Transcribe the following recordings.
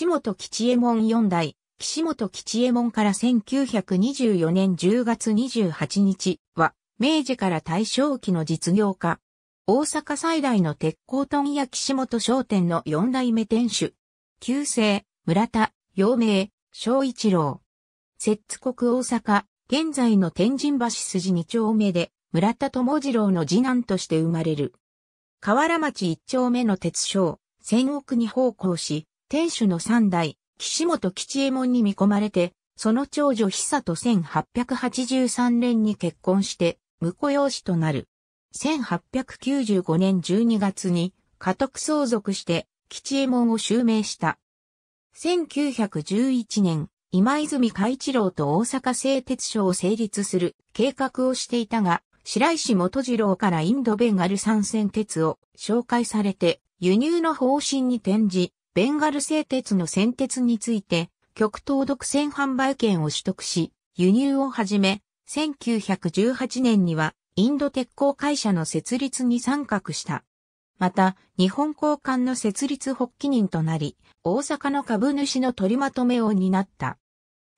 岸本吉右衛門4代、岸本吉右衛門から1924年10月28日は、明治から大正期の実業家。大阪最大の鉄鋼問屋岸本商店の4代目店主。旧姓、村田、陽明、昭一郎。摂津国大阪、現在の天神橋筋2丁目で、村田智次郎の次男として生まれる。河原町1丁目の鉄商、千億に奉公し、天守の三代、岸本吉右衛門に見込まれて、その長女久と1883年に結婚して、婿養子となる。1895年12月に家督相続して吉右衛門を襲名した。1911年、今泉海一郎と大阪製鉄所を成立する計画をしていたが、白石元次郎からインドベンガル参戦鉄を紹介されて輸入の方針に転じ、ベンガル製鉄の先鉄について、極東独占販売権を取得し、輸入をはじめ、1918年にはインド鉄鋼会社の設立に参画した。また、日本交換の設立発起人となり、大阪の株主の取りまとめを担った。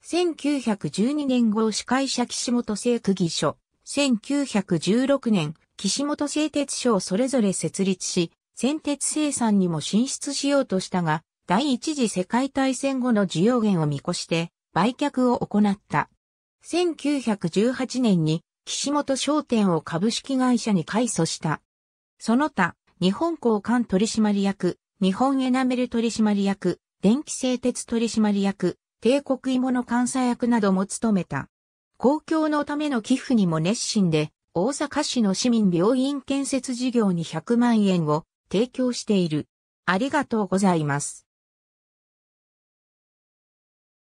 1912年号司会者岸本製区議所、1916年、岸本製鉄所をそれぞれ設立し、先鉄生産にも進出しようとしたが、第一次世界大戦後の需要源を見越して売却を行った。1918年に岸本商店を株式会社に改組した。その他、日本鋼管取締役、日本エナメル取締役、電気製鉄取締役、帝国芋の監査役なども務めた。公共のための寄付にも熱心で、大阪市の市民病院建設事業に100万円を、提供している。ありがとうございます。